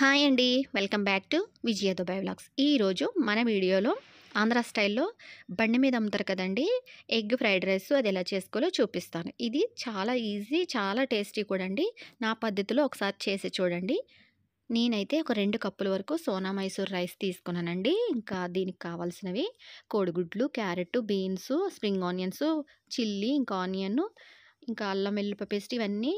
hi అండి welcome back to Vijaya Dubai blogs ఈరోజు మన వీడియోలో ఆంధ్ర స్టైల్లో బండి మీద అమ్ముతారు కదండి ఎగ్ ఫ్రైడ్ రైస్ అది ఎలా చేసుకోవాలో చూపిస్తాను ఇది చాలా ఈజీ చాలా టేస్టీ కూడా అండి నా పద్ధతిలో ఒకసారి చేసి చూడండి నేనైతే ఒక రెండు కప్పుల వరకు సోనా మైసూర్ రైస్ తీసుకున్నానండి ఇంకా దీనికి కావాల్సినవి కోడిగుడ్లు carrot beans spring onions chilli ఇంకా ఆనియన్ ఇంకా అల్లం వెల్లుల్లి పేస్ట్ ఇవన్నీ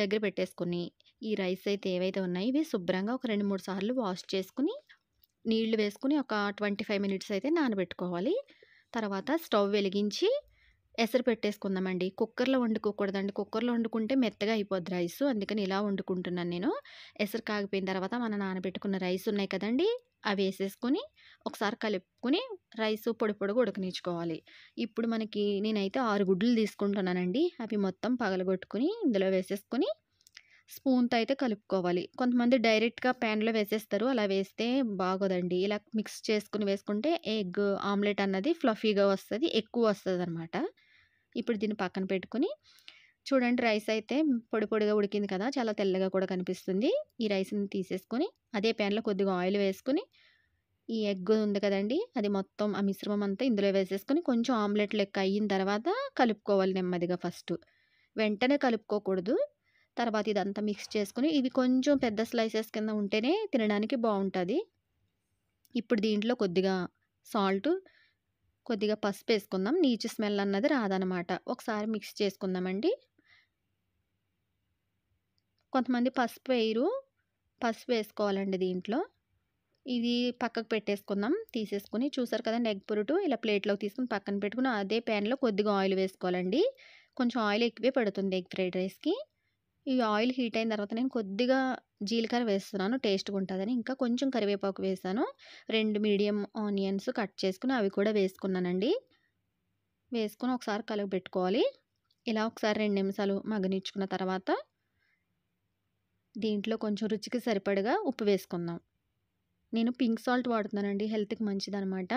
దగ్గర పెట్టేసుకుని ఈ రైస్ అయితే ఏవైతే ఉన్నాయో ఇవి శుభ్రంగా ఒక రెండు మూడు సార్లు వాష్ చేసుకుని నీళ్లు వేసుకుని ఒక ట్వంటీ ఫైవ్ మినిట్స్ అయితే నానబెట్టుకోవాలి తర్వాత స్టవ్ వెలిగించి ఎసరు పెట్టేసుకుందామండి కుక్కర్లో వండుకోకూడదండి కుక్కర్లో వండుకుంటే మెత్తగా అయిపోద్ది రైస్ అందుకని ఇలా వండుకుంటున్నాను నేను ఎసరు కాగిపోయిన తర్వాత మనం నానబెట్టుకున్న రైస్ ఉన్నాయి కదండి అవి వేసేసుకొని ఒకసారి కలుపుకొని రైస్ పొడి పొడిగా ఉడకనిచ్చుకోవాలి ఇప్పుడు మనకి నేనైతే ఆరు గుడ్లు తీసుకుంటున్నానండి అవి మొత్తం పగలగొట్టుకుని ఇందులో వేసేసుకొని స్పూన్తో అయితే కలుపుకోవాలి కొంతమంది డైరెక్ట్గా ప్యాన్లో వేసేస్తారు అలా వేస్తే బాగోదండి ఇలా మిక్స్ చేసుకుని వేసుకుంటే ఎగ్ ఆమ్లెట్ అన్నది ఫ్లఫీగా వస్తుంది ఎక్కువ వస్తుంది అనమాట ఇప్పుడు దీన్ని పక్కన పెట్టుకుని చూడండి రైస్ అయితే పొడి పొడిగా ఉడికింది కదా చాలా తెల్లగా కూడా కనిపిస్తుంది ఈ రైస్ని తీసేసుకొని అదే ప్యాన్లో కొద్దిగా ఆయిల్ వేసుకొని ఈ ఎగ్ ఉంది కదండి అది మొత్తం ఆ మిశ్రమం అంతా ఇందులో వేసేసుకొని కొంచెం ఆమ్లెట్ లెక్క అయిన తర్వాత కలుపుకోవాలి నెమ్మదిగా ఫస్ట్ వెంటనే కలుపుకోకూడదు తర్వాత ఇదంతా మిక్స్ చేసుకుని ఇవి కొంచెం పెద్ద స్లైసెస్ కింద ఉంటేనే తినడానికి బాగుంటుంది ఇప్పుడు దీంట్లో కొద్దిగా సాల్ట్ కొద్దిగా పసుపు వేసుకుందాం నీచు స్మెల్ అన్నది రాదనమాట ఒకసారి మిక్స్ చేసుకుందామండి కొంతమంది పసుపు వేయరు పసుపు వేసుకోవాలండి దీంట్లో ఇది పక్కకు పెట్టేసుకుందాం తీసేసుకుని చూసారు కదండి ఎగ్ పురుటు ఇలా ప్లేట్లోకి తీసుకుని పక్కన పెట్టుకుని అదే ప్యాన్లో కొద్దిగా ఆయిల్ వేసుకోవాలండి కొంచెం ఆయిల్ ఎక్కువే పడుతుంది ఎగ్ ఫ్రైడ్ రైస్కి ఈ ఆయిల్ హీట్ అయిన తర్వాత నేను కొద్దిగా జీలకర్ర వేస్తున్నాను టేస్ట్గా ఉంటుందని ఇంకా కొంచెం కరివేపాకు వేసాను రెండు మీడియం ఆనియన్స్ కట్ చేసుకుని అవి కూడా వేసుకున్నానండి వేసుకుని ఒకసారి కలగబెట్టుకోవాలి ఇలా ఒకసారి రెండు నిమిషాలు మగనిచ్చుకున్న తర్వాత దీంట్లో కొంచెం రుచికి సరిపడగా ఉప్పు వేసుకుందాం నేను పింక్ సాల్ట్ వాడుతున్నానండి హెల్త్కి మంచిదనమాట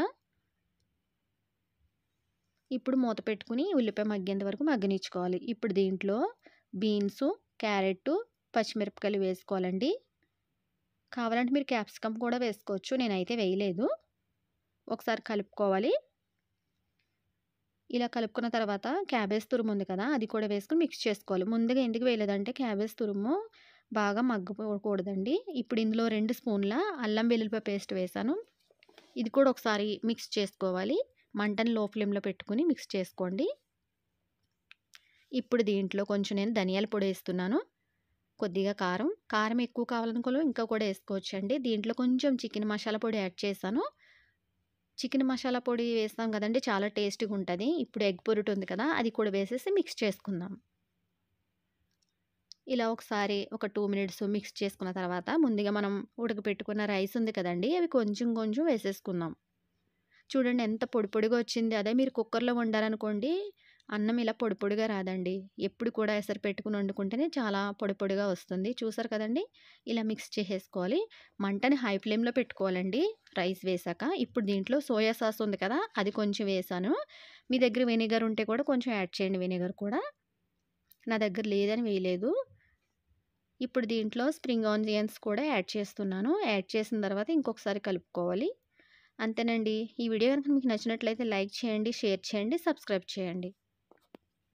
ఇప్పుడు మూత పెట్టుకుని ఉల్లిపాయ మగ్గేంత వరకు మగ్గనిచ్చుకోవాలి ఇప్పుడు దీంట్లో బీన్స్ క్యారెట్ పచ్చిమిరపకాయలు వేసుకోవాలండి కావాలంటే మీరు క్యాప్సికమ్ కూడా వేసుకోవచ్చు నేనైతే వేయలేదు ఒకసారి కలుపుకోవాలి ఇలా కలుపుకున్న తర్వాత క్యాబేజ్ తురుము ఉంది కదా అది కూడా వేసుకుని మిక్స్ చేసుకోవాలి ముందుగా ఎందుకు వేయలేదంటే క్యాబేజ్ తురుము బాగా మగ్గకూడదండి ఇప్పుడు ఇందులో రెండు స్పూన్ల అల్లం వెల్లుల్లిపాయ పేస్ట్ వేసాను ఇది కూడా ఒకసారి మిక్స్ చేసుకోవాలి మంటను లో ఫ్లేమ్లో పెట్టుకుని మిక్స్ చేసుకోండి ఇప్పుడు దీంట్లో కొంచెం నేను ధనియాల పొడి వేస్తున్నాను కొద్దిగా కారం కారం ఎక్కువ కావాలనుకో ఇంకా కూడా వేసుకోవచ్చు అండి దీంట్లో కొంచెం చికెన్ మసాలా పొడి యాడ్ చేశాను చికెన్ మసాలా పొడి వేస్తాం కదండి చాలా టేస్టీగా ఉంటుంది ఇప్పుడు ఎగ్ పొరిట్ ఉంది కదా అది కూడా వేసేసి మిక్స్ చేసుకుందాం ఇలా ఒకసారి ఒక టూ మినిట్స్ మిక్స్ చేసుకున్న తర్వాత ముందుగా మనం ఉడకపెట్టుకున్న రైస్ ఉంది కదండి అవి కొంచెం కొంచెం వేసేసుకుందాం చూడండి ఎంత పొడి పొడిగా వచ్చింది అదే మీరు కుక్కర్లో వండారనుకోండి అన్నం ఇలా పొడి పొడిగా రాదండి ఎప్పుడు కూడా ఎసరు పెట్టుకుని వండుకుంటేనే చాలా పొడి పొడిగా వస్తుంది చూసారు కదండి ఇలా మిక్స్ చేసేసుకోవాలి మంటని హై ఫ్లేమ్లో పెట్టుకోవాలండి రైస్ వేసాక ఇప్పుడు దీంట్లో సోయా సాస్ ఉంది కదా అది కొంచెం వేసాను మీ దగ్గర వెనిగర్ ఉంటే కూడా కొంచెం యాడ్ చేయండి వెనిగర్ కూడా నా దగ్గర లేదని వేయలేదు ఇప్పుడు దీంట్లో స్ప్రింగ్ ఆనియన్స్ కూడా యాడ్ చేస్తున్నాను యాడ్ చేసిన తర్వాత ఇంకొకసారి కలుపుకోవాలి అంతేనండి ఈ వీడియో కనుక మీకు నచ్చినట్లయితే లైక్ చేయండి షేర్ చేయండి సబ్స్క్రైబ్ చేయండి